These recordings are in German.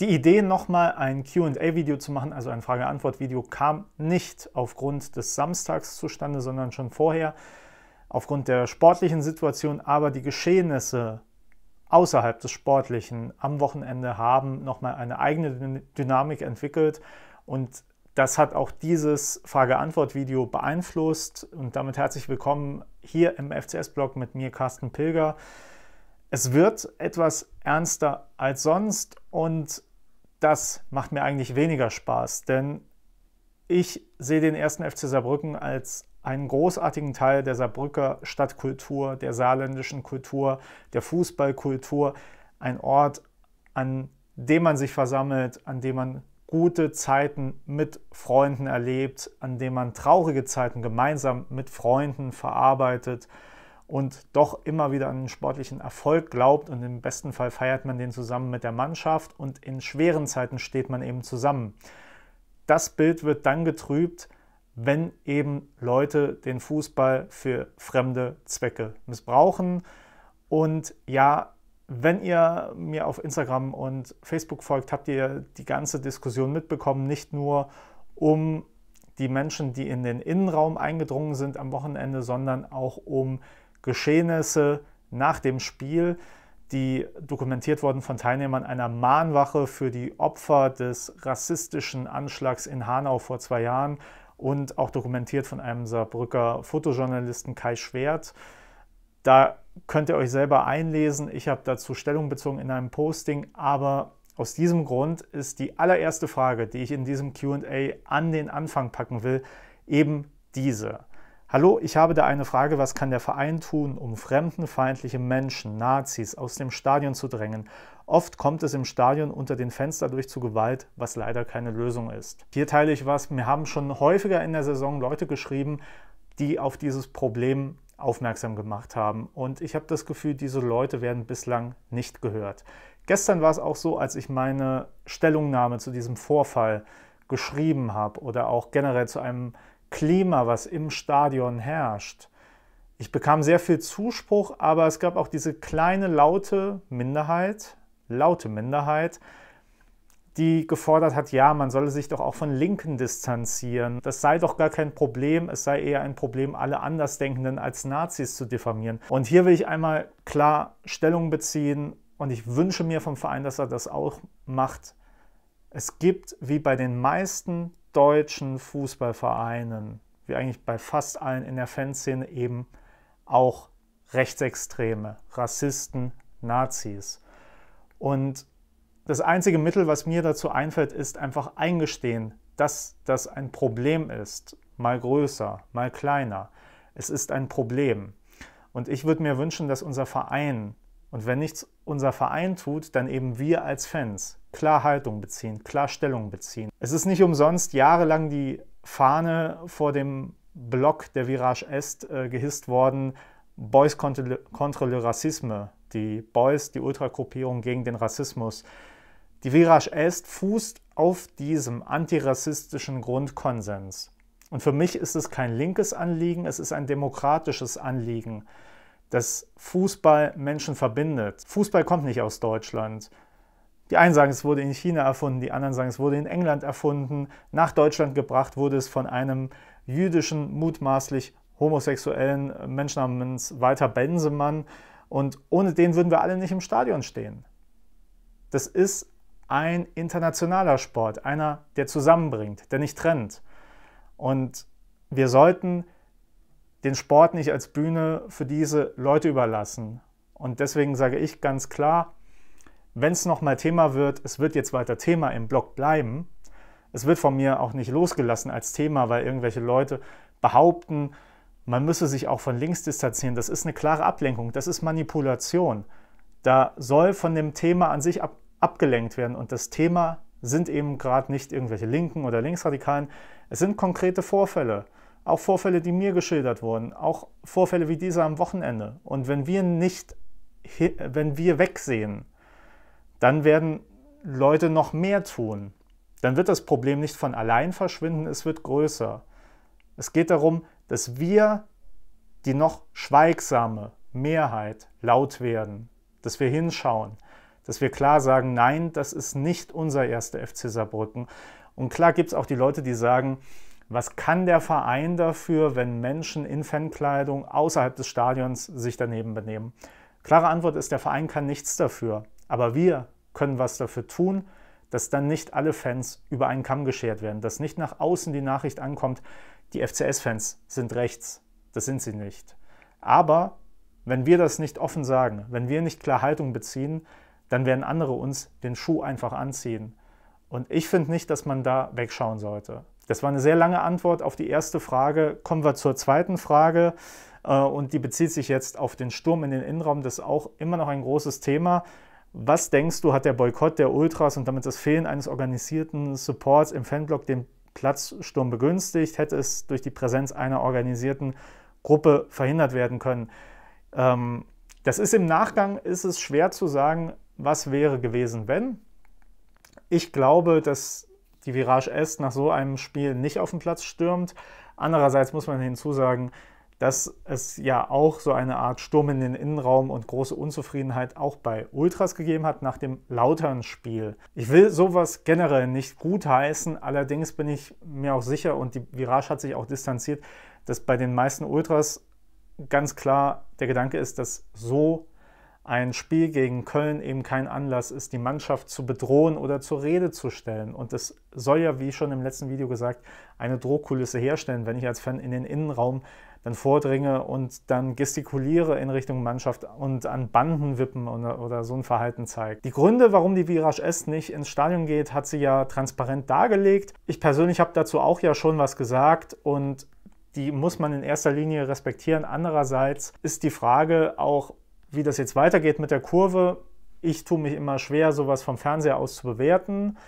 Die Idee, nochmal ein QA-Video zu machen, also ein Frage-Antwort-Video, kam nicht aufgrund des Samstags zustande, sondern schon vorher, aufgrund der sportlichen Situation. Aber die Geschehnisse außerhalb des Sportlichen am Wochenende haben nochmal eine eigene Dynamik entwickelt und das hat auch dieses Frage-Antwort-Video beeinflusst und damit herzlich willkommen hier im FCS-Blog mit mir, Carsten Pilger. Es wird etwas ernster als sonst und das macht mir eigentlich weniger Spaß, denn ich sehe den ersten FC Saarbrücken als einen großartigen Teil der Saarbrücker Stadtkultur, der saarländischen Kultur, der Fußballkultur, ein Ort, an dem man sich versammelt, an dem man gute Zeiten mit Freunden erlebt, an dem man traurige Zeiten gemeinsam mit Freunden verarbeitet und doch immer wieder an den sportlichen Erfolg glaubt und im besten Fall feiert man den zusammen mit der Mannschaft und in schweren Zeiten steht man eben zusammen. Das Bild wird dann getrübt, wenn eben Leute den Fußball für fremde Zwecke missbrauchen. Und ja, wenn ihr mir auf Instagram und Facebook folgt, habt ihr die ganze Diskussion mitbekommen, nicht nur um die Menschen, die in den Innenraum eingedrungen sind am Wochenende, sondern auch um Geschehnisse nach dem Spiel, die dokumentiert wurden von Teilnehmern einer Mahnwache für die Opfer des rassistischen Anschlags in Hanau vor zwei Jahren und auch dokumentiert von einem Saarbrücker Fotojournalisten Kai Schwert. Da könnt ihr euch selber einlesen. Ich habe dazu Stellung bezogen in einem Posting, aber aus diesem Grund ist die allererste Frage, die ich in diesem QA an den Anfang packen will, eben diese. Hallo, ich habe da eine Frage, was kann der Verein tun, um fremdenfeindliche Menschen, Nazis aus dem Stadion zu drängen? Oft kommt es im Stadion unter den Fenstern durch zu Gewalt, was leider keine Lösung ist. Hier teile ich was, mir haben schon häufiger in der Saison Leute geschrieben, die auf dieses Problem aufmerksam gemacht haben. Und ich habe das Gefühl, diese Leute werden bislang nicht gehört. Gestern war es auch so, als ich meine Stellungnahme zu diesem Vorfall geschrieben habe oder auch generell zu einem Klima, was im Stadion herrscht. Ich bekam sehr viel Zuspruch, aber es gab auch diese kleine laute Minderheit, laute Minderheit, die gefordert hat, ja, man solle sich doch auch von Linken distanzieren. Das sei doch gar kein Problem, es sei eher ein Problem, alle Andersdenkenden als Nazis zu diffamieren. Und hier will ich einmal klar Stellung beziehen und ich wünsche mir vom Verein, dass er das auch macht. Es gibt wie bei den meisten deutschen Fußballvereinen, wie eigentlich bei fast allen in der Fanszene eben auch Rechtsextreme, Rassisten, Nazis. Und das einzige Mittel, was mir dazu einfällt, ist einfach eingestehen, dass das ein Problem ist. Mal größer, mal kleiner. Es ist ein Problem. Und ich würde mir wünschen, dass unser Verein und wenn nichts unser Verein tut, dann eben wir als Fans. Klar Haltung beziehen, klar Stellung beziehen. Es ist nicht umsonst jahrelang die Fahne vor dem Block der Virage Est äh, gehisst worden, Boys contre le, contre Racisme, die Boys, die Ultragruppierung gegen den Rassismus. Die Virage Est fußt auf diesem antirassistischen Grundkonsens. Und für mich ist es kein linkes Anliegen, es ist ein demokratisches Anliegen dass Fußball Menschen verbindet. Fußball kommt nicht aus Deutschland. Die einen sagen, es wurde in China erfunden, die anderen sagen, es wurde in England erfunden. Nach Deutschland gebracht wurde es von einem jüdischen, mutmaßlich homosexuellen Menschen namens Walter Bensemann. Und ohne den würden wir alle nicht im Stadion stehen. Das ist ein internationaler Sport, einer, der zusammenbringt, der nicht trennt. Und wir sollten den Sport nicht als Bühne für diese Leute überlassen. Und deswegen sage ich ganz klar, wenn es nochmal Thema wird, es wird jetzt weiter Thema im Blog bleiben. Es wird von mir auch nicht losgelassen als Thema, weil irgendwelche Leute behaupten, man müsse sich auch von links distanzieren. Das ist eine klare Ablenkung, das ist Manipulation. Da soll von dem Thema an sich ab, abgelenkt werden. Und das Thema sind eben gerade nicht irgendwelche Linken oder Linksradikalen. Es sind konkrete Vorfälle auch Vorfälle, die mir geschildert wurden, auch Vorfälle wie dieser am Wochenende. Und wenn wir nicht, wenn wir wegsehen, dann werden Leute noch mehr tun. Dann wird das Problem nicht von allein verschwinden, es wird größer. Es geht darum, dass wir, die noch schweigsame Mehrheit, laut werden, dass wir hinschauen, dass wir klar sagen, nein, das ist nicht unser erster FC Saarbrücken. Und klar gibt es auch die Leute, die sagen, was kann der Verein dafür, wenn Menschen in Fankleidung außerhalb des Stadions sich daneben benehmen? Klare Antwort ist, der Verein kann nichts dafür. Aber wir können was dafür tun, dass dann nicht alle Fans über einen Kamm geschert werden, dass nicht nach außen die Nachricht ankommt, die FCS-Fans sind rechts. Das sind sie nicht. Aber wenn wir das nicht offen sagen, wenn wir nicht klar Haltung beziehen, dann werden andere uns den Schuh einfach anziehen. Und ich finde nicht, dass man da wegschauen sollte. Das war eine sehr lange Antwort auf die erste Frage. Kommen wir zur zweiten Frage. Äh, und die bezieht sich jetzt auf den Sturm in den Innenraum. Das ist auch immer noch ein großes Thema. Was denkst du, hat der Boykott der Ultras und damit das Fehlen eines organisierten Supports im Fanblock den Platzsturm begünstigt? Hätte es durch die Präsenz einer organisierten Gruppe verhindert werden können? Ähm, das ist im Nachgang, ist es schwer zu sagen, was wäre gewesen, wenn. Ich glaube, dass die Virage S nach so einem Spiel nicht auf den Platz stürmt. Andererseits muss man hinzusagen, dass es ja auch so eine Art Sturm in den Innenraum und große Unzufriedenheit auch bei Ultras gegeben hat nach dem lauteren spiel Ich will sowas generell nicht gutheißen, allerdings bin ich mir auch sicher und die Virage hat sich auch distanziert, dass bei den meisten Ultras ganz klar der Gedanke ist, dass so ein Spiel gegen Köln eben kein Anlass ist, die Mannschaft zu bedrohen oder zur Rede zu stellen. Und es soll ja, wie schon im letzten Video gesagt, eine Drohkulisse herstellen, wenn ich als Fan in den Innenraum dann vordringe und dann gestikuliere in Richtung Mannschaft und an Banden wippen oder, oder so ein Verhalten zeigt. Die Gründe, warum die Virage S nicht ins Stadion geht, hat sie ja transparent dargelegt. Ich persönlich habe dazu auch ja schon was gesagt und die muss man in erster Linie respektieren. Andererseits ist die Frage auch, wie das jetzt weitergeht mit der Kurve, ich tue mich immer schwer, sowas vom Fernseher aus zu bewerten.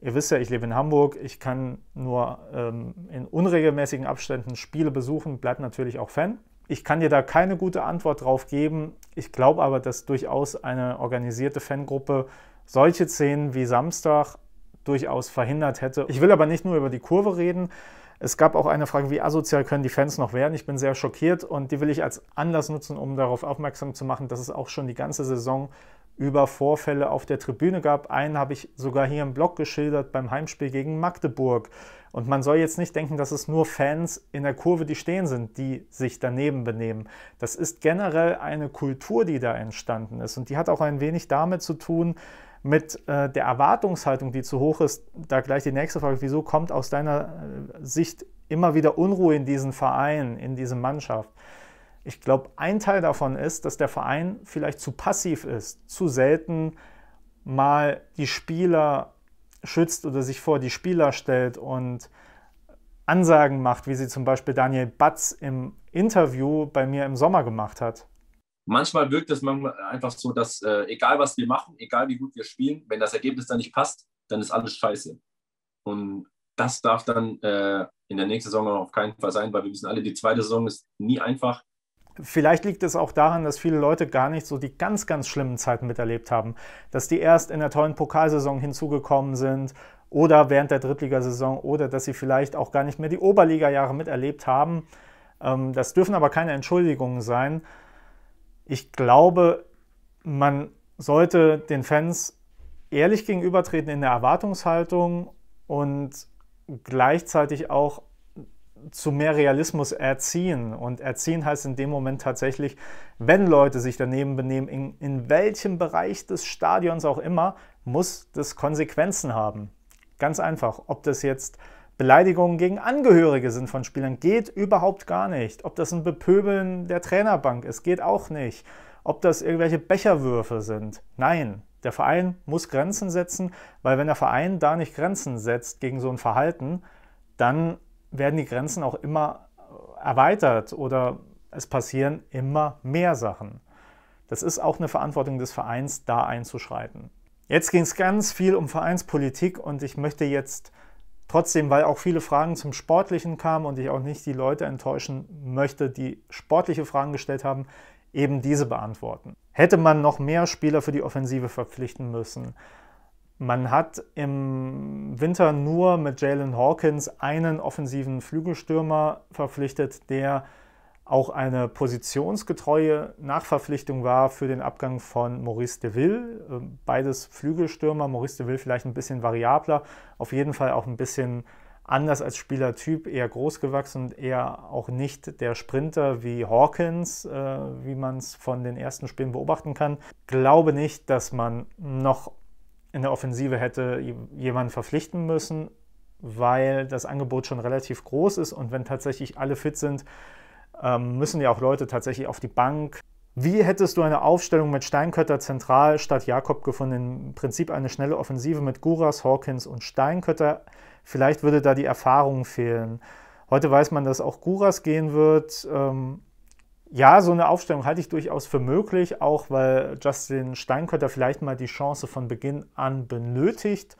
Ihr wisst ja, ich lebe in Hamburg, ich kann nur ähm, in unregelmäßigen Abständen Spiele besuchen, bleibt natürlich auch Fan. Ich kann dir da keine gute Antwort drauf geben. Ich glaube aber, dass durchaus eine organisierte Fangruppe solche Szenen wie Samstag durchaus verhindert hätte. Ich will aber nicht nur über die Kurve reden, es gab auch eine Frage, wie asozial können die Fans noch werden? Ich bin sehr schockiert und die will ich als Anlass nutzen, um darauf aufmerksam zu machen, dass es auch schon die ganze Saison über Vorfälle auf der Tribüne gab. Einen habe ich sogar hier im Blog geschildert beim Heimspiel gegen Magdeburg. Und man soll jetzt nicht denken, dass es nur Fans in der Kurve, die stehen sind, die sich daneben benehmen. Das ist generell eine Kultur, die da entstanden ist. Und die hat auch ein wenig damit zu tun, mit äh, der Erwartungshaltung, die zu hoch ist, da gleich die nächste Frage, wieso kommt aus deiner äh, Sicht immer wieder Unruhe in diesen Verein, in diese Mannschaft? Ich glaube, ein Teil davon ist, dass der Verein vielleicht zu passiv ist, zu selten mal die Spieler schützt oder sich vor die Spieler stellt und Ansagen macht, wie sie zum Beispiel Daniel Batz im Interview bei mir im Sommer gemacht hat manchmal wirkt es manchmal einfach so, dass äh, egal was wir machen, egal wie gut wir spielen, wenn das Ergebnis dann nicht passt, dann ist alles scheiße. Und das darf dann äh, in der nächsten Saison auf keinen Fall sein, weil wir wissen alle, die zweite Saison ist nie einfach. Vielleicht liegt es auch daran, dass viele Leute gar nicht so die ganz, ganz schlimmen Zeiten miterlebt haben. Dass die erst in der tollen Pokalsaison hinzugekommen sind oder während der Drittligasaison oder dass sie vielleicht auch gar nicht mehr die Oberliga-Jahre miterlebt haben. Ähm, das dürfen aber keine Entschuldigungen sein, ich glaube, man sollte den Fans ehrlich gegenübertreten in der Erwartungshaltung und gleichzeitig auch zu mehr Realismus erziehen. Und erziehen heißt in dem Moment tatsächlich, wenn Leute sich daneben benehmen, in, in welchem Bereich des Stadions auch immer, muss das Konsequenzen haben. Ganz einfach, ob das jetzt Beleidigungen gegen Angehörige sind von Spielern, geht überhaupt gar nicht. Ob das ein Bepöbeln der Trainerbank ist, geht auch nicht. Ob das irgendwelche Becherwürfe sind, nein. Der Verein muss Grenzen setzen, weil wenn der Verein da nicht Grenzen setzt gegen so ein Verhalten, dann werden die Grenzen auch immer äh, erweitert oder es passieren immer mehr Sachen. Das ist auch eine Verantwortung des Vereins, da einzuschreiten. Jetzt ging es ganz viel um Vereinspolitik und ich möchte jetzt Trotzdem, weil auch viele Fragen zum Sportlichen kamen und ich auch nicht die Leute enttäuschen möchte, die sportliche Fragen gestellt haben, eben diese beantworten. Hätte man noch mehr Spieler für die Offensive verpflichten müssen? Man hat im Winter nur mit Jalen Hawkins einen offensiven Flügelstürmer verpflichtet, der auch eine positionsgetreue Nachverpflichtung war für den Abgang von Maurice Deville. Ähm, beides Flügelstürmer, Maurice Deville vielleicht ein bisschen variabler, auf jeden Fall auch ein bisschen anders als Spielertyp, eher groß gewachsen und eher auch nicht der Sprinter wie Hawkins, äh, wie man es von den ersten Spielen beobachten kann. Glaube nicht, dass man noch in der Offensive hätte jemanden verpflichten müssen, weil das Angebot schon relativ groß ist und wenn tatsächlich alle fit sind, ähm, müssen ja auch Leute tatsächlich auf die Bank. Wie hättest du eine Aufstellung mit Steinkötter zentral statt Jakob gefunden? Im Prinzip eine schnelle Offensive mit Guras, Hawkins und Steinkötter. Vielleicht würde da die Erfahrung fehlen. Heute weiß man, dass auch Guras gehen wird. Ähm, ja, so eine Aufstellung halte ich durchaus für möglich, auch weil Justin Steinkötter vielleicht mal die Chance von Beginn an benötigt,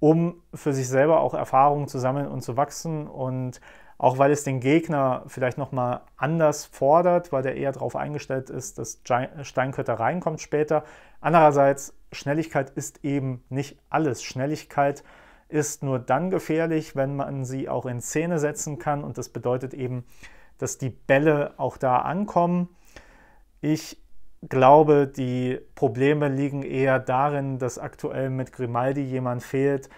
um für sich selber auch Erfahrungen zu sammeln und zu wachsen. Und auch weil es den Gegner vielleicht nochmal anders fordert, weil der eher darauf eingestellt ist, dass Steinkötter reinkommt später. Andererseits, Schnelligkeit ist eben nicht alles. Schnelligkeit ist nur dann gefährlich, wenn man sie auch in Szene setzen kann. Und das bedeutet eben, dass die Bälle auch da ankommen. Ich glaube, die Probleme liegen eher darin, dass aktuell mit Grimaldi jemand fehlt,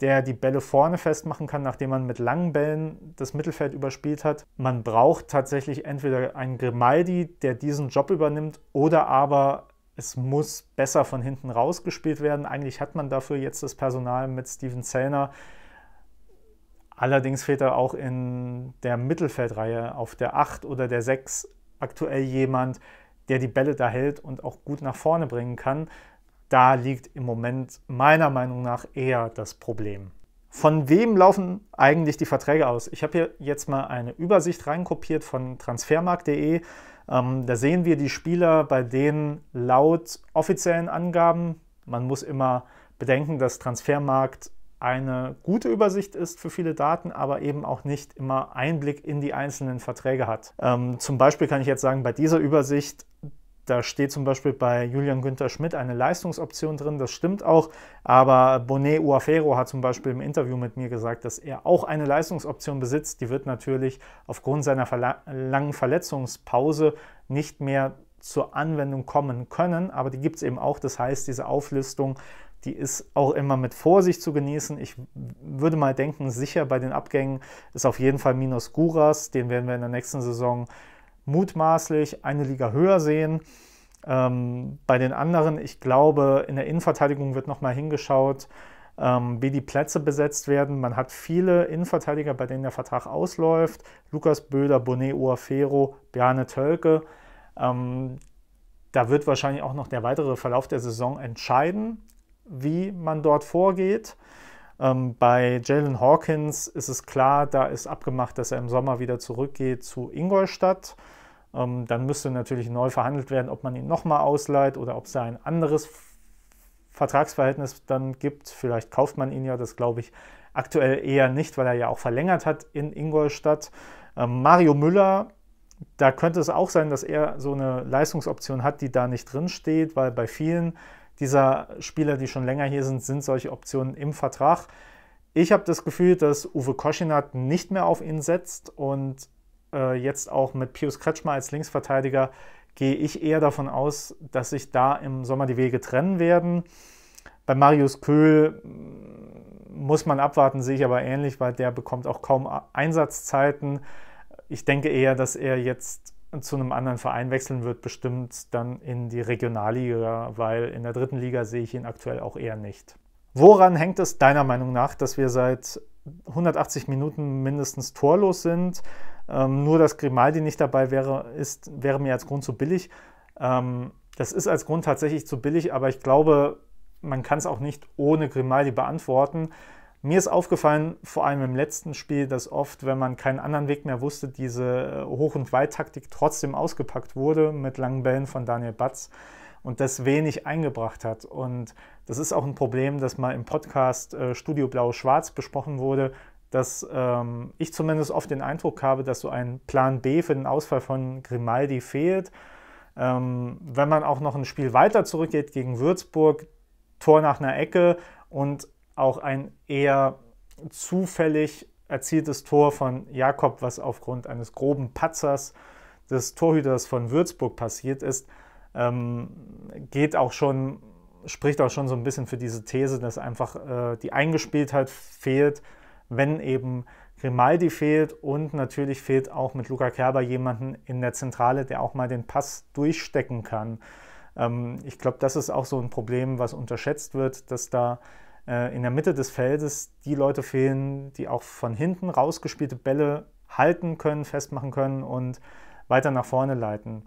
der die Bälle vorne festmachen kann, nachdem man mit langen Bällen das Mittelfeld überspielt hat. Man braucht tatsächlich entweder einen Grimaldi, der diesen Job übernimmt, oder aber es muss besser von hinten rausgespielt werden. Eigentlich hat man dafür jetzt das Personal mit Steven Zellner. Allerdings fehlt da auch in der Mittelfeldreihe auf der 8 oder der 6 aktuell jemand, der die Bälle da hält und auch gut nach vorne bringen kann. Da liegt im Moment meiner Meinung nach eher das Problem. Von wem laufen eigentlich die Verträge aus? Ich habe hier jetzt mal eine Übersicht reinkopiert von transfermarkt.de. Ähm, da sehen wir die Spieler, bei denen laut offiziellen Angaben, man muss immer bedenken, dass Transfermarkt eine gute Übersicht ist für viele Daten, aber eben auch nicht immer Einblick in die einzelnen Verträge hat. Ähm, zum Beispiel kann ich jetzt sagen, bei dieser Übersicht da steht zum Beispiel bei Julian Günther Schmidt eine Leistungsoption drin, das stimmt auch. Aber Bonet Uafero hat zum Beispiel im Interview mit mir gesagt, dass er auch eine Leistungsoption besitzt. Die wird natürlich aufgrund seiner verla langen Verletzungspause nicht mehr zur Anwendung kommen können. Aber die gibt es eben auch. Das heißt, diese Auflistung, die ist auch immer mit Vorsicht zu genießen. Ich würde mal denken, sicher bei den Abgängen ist auf jeden Fall Minos Guras. Den werden wir in der nächsten Saison mutmaßlich eine Liga höher sehen. Ähm, bei den anderen, ich glaube, in der Innenverteidigung wird nochmal hingeschaut, ähm, wie die Plätze besetzt werden. Man hat viele Innenverteidiger, bei denen der Vertrag ausläuft. Lukas Böder, Bonnet Uafero, Bjarne Tölke. Ähm, da wird wahrscheinlich auch noch der weitere Verlauf der Saison entscheiden, wie man dort vorgeht. Ähm, bei Jalen Hawkins ist es klar, da ist abgemacht, dass er im Sommer wieder zurückgeht zu Ingolstadt. Ähm, dann müsste natürlich neu verhandelt werden, ob man ihn nochmal ausleiht oder ob es da ein anderes Vertragsverhältnis dann gibt. Vielleicht kauft man ihn ja, das glaube ich aktuell eher nicht, weil er ja auch verlängert hat in Ingolstadt. Ähm, Mario Müller, da könnte es auch sein, dass er so eine Leistungsoption hat, die da nicht drin steht, weil bei vielen dieser Spieler, die schon länger hier sind, sind solche Optionen im Vertrag. Ich habe das Gefühl, dass Uwe Koschinat nicht mehr auf ihn setzt und äh, jetzt auch mit Pius Kretschmer als Linksverteidiger gehe ich eher davon aus, dass sich da im Sommer die Wege trennen werden. Bei Marius Köhl mm, muss man abwarten, sehe ich aber ähnlich, weil der bekommt auch kaum Einsatzzeiten. Ich denke eher, dass er jetzt zu einem anderen Verein wechseln wird, bestimmt dann in die Regionalliga, weil in der dritten Liga sehe ich ihn aktuell auch eher nicht. Woran hängt es deiner Meinung nach, dass wir seit 180 Minuten mindestens torlos sind? Ähm, nur, dass Grimaldi nicht dabei wäre, ist, wäre mir als Grund zu billig. Ähm, das ist als Grund tatsächlich zu billig, aber ich glaube, man kann es auch nicht ohne Grimaldi beantworten. Mir ist aufgefallen, vor allem im letzten Spiel, dass oft, wenn man keinen anderen Weg mehr wusste, diese äh, Hoch- und Weit-Taktik trotzdem ausgepackt wurde mit langen Bällen von Daniel Batz und das wenig eingebracht hat. Und das ist auch ein Problem, das mal im Podcast äh, Studio Blau-Schwarz besprochen wurde, dass ähm, ich zumindest oft den Eindruck habe, dass so ein Plan B für den Ausfall von Grimaldi fehlt. Ähm, wenn man auch noch ein Spiel weiter zurückgeht gegen Würzburg, Tor nach einer Ecke und auch ein eher zufällig erzieltes Tor von Jakob, was aufgrund eines groben Patzers des Torhüters von Würzburg passiert ist, ähm, geht auch schon, spricht auch schon so ein bisschen für diese These, dass einfach äh, die Eingespieltheit fehlt wenn eben Grimaldi fehlt und natürlich fehlt auch mit Luca Kerber jemanden in der Zentrale, der auch mal den Pass durchstecken kann. Ähm, ich glaube, das ist auch so ein Problem, was unterschätzt wird, dass da äh, in der Mitte des Feldes die Leute fehlen, die auch von hinten rausgespielte Bälle halten können, festmachen können und weiter nach vorne leiten.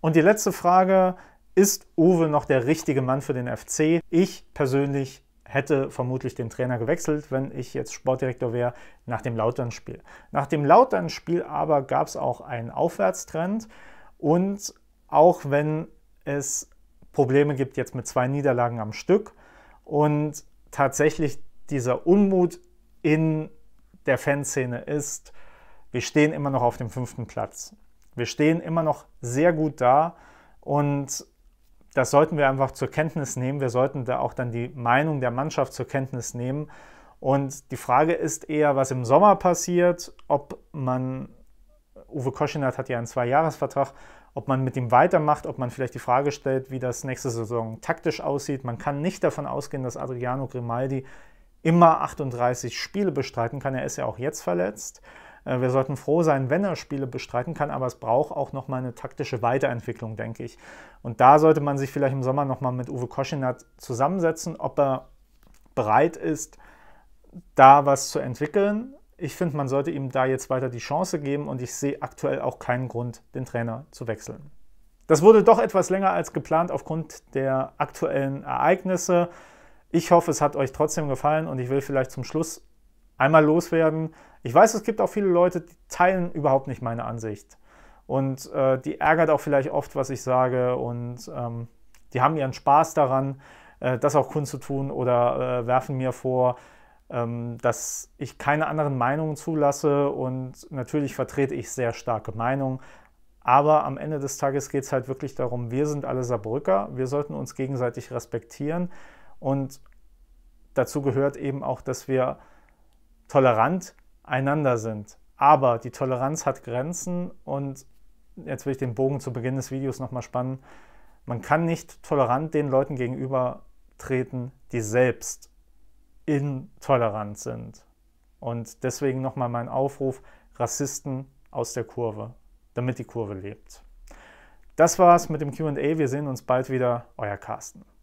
Und die letzte Frage, ist Uwe noch der richtige Mann für den FC? Ich persönlich hätte vermutlich den Trainer gewechselt, wenn ich jetzt Sportdirektor wäre, nach dem Lautern-Spiel. Nach dem Lautern-Spiel aber gab es auch einen Aufwärtstrend und auch wenn es Probleme gibt jetzt mit zwei Niederlagen am Stück und tatsächlich dieser Unmut in der Fanszene ist, wir stehen immer noch auf dem fünften Platz. Wir stehen immer noch sehr gut da und das sollten wir einfach zur Kenntnis nehmen. Wir sollten da auch dann die Meinung der Mannschaft zur Kenntnis nehmen. Und die Frage ist eher, was im Sommer passiert, ob man, Uwe Koschinat hat ja einen Zwei-Jahres-Vertrag, ob man mit ihm weitermacht, ob man vielleicht die Frage stellt, wie das nächste Saison taktisch aussieht. Man kann nicht davon ausgehen, dass Adriano Grimaldi immer 38 Spiele bestreiten kann. Er ist ja auch jetzt verletzt. Äh, wir sollten froh sein, wenn er Spiele bestreiten kann, aber es braucht auch nochmal eine taktische Weiterentwicklung, denke ich. Und da sollte man sich vielleicht im Sommer nochmal mit Uwe Koschinat zusammensetzen, ob er bereit ist, da was zu entwickeln. Ich finde, man sollte ihm da jetzt weiter die Chance geben und ich sehe aktuell auch keinen Grund, den Trainer zu wechseln. Das wurde doch etwas länger als geplant aufgrund der aktuellen Ereignisse. Ich hoffe, es hat euch trotzdem gefallen und ich will vielleicht zum Schluss einmal loswerden. Ich weiß, es gibt auch viele Leute, die teilen überhaupt nicht meine Ansicht. Und äh, die ärgert auch vielleicht oft, was ich sage. Und ähm, die haben ihren Spaß daran, äh, das auch kundzutun oder äh, werfen mir vor, ähm, dass ich keine anderen Meinungen zulasse. Und natürlich vertrete ich sehr starke Meinungen. Aber am Ende des Tages geht es halt wirklich darum, wir sind alle Saarbrücker, wir sollten uns gegenseitig respektieren. Und dazu gehört eben auch, dass wir tolerant einander sind. Aber die Toleranz hat Grenzen und jetzt will ich den Bogen zu Beginn des Videos nochmal spannen. Man kann nicht tolerant den Leuten gegenüber treten, die selbst intolerant sind. Und deswegen nochmal mein Aufruf, Rassisten aus der Kurve, damit die Kurve lebt. Das war's mit dem QA. Wir sehen uns bald wieder. Euer Carsten.